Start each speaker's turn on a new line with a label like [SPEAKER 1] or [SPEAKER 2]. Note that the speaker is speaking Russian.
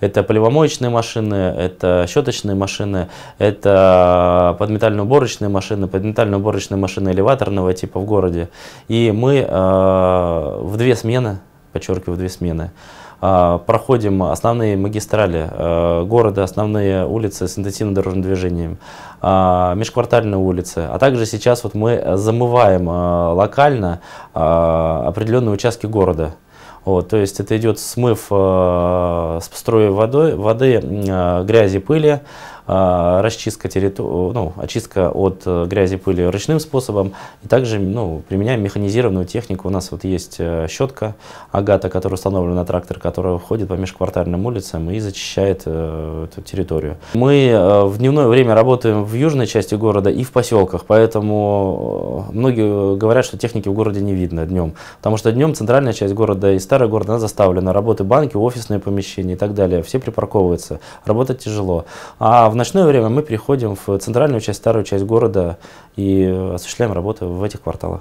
[SPEAKER 1] Это поливомоечные машины, это щеточные машины, это подметально-уборочные машины, подметально-уборочные машины элеваторного типа в городе. И мы э, в две смены, подчеркиваю, в две смены, э, проходим основные магистрали э, города, основные улицы с интенсивным дорожным движением, э, межквартальные улицы. А также сейчас вот мы замываем локально определенные участки города. Вот, то есть это идет смыв э, строя водой, воды, э, грязи, пыли, а, расчистка территории, ну, очистка от э, грязи пыли ручным способом. И также ну, применяем механизированную технику. У нас вот есть э, щетка агата, которая установлена на трактор, которая входит по межквартальным улицам и зачищает э, эту территорию. Мы э, в дневное время работаем в южной части города и в поселках, поэтому многие говорят, что техники в городе не видно днем, потому что днем центральная часть города и старый город, она заставлена, работы банки, офисные помещения и так далее, все припарковываются, работать тяжело. А в в ночное время мы приходим в центральную часть, старую часть города и осуществляем работу в этих кварталах.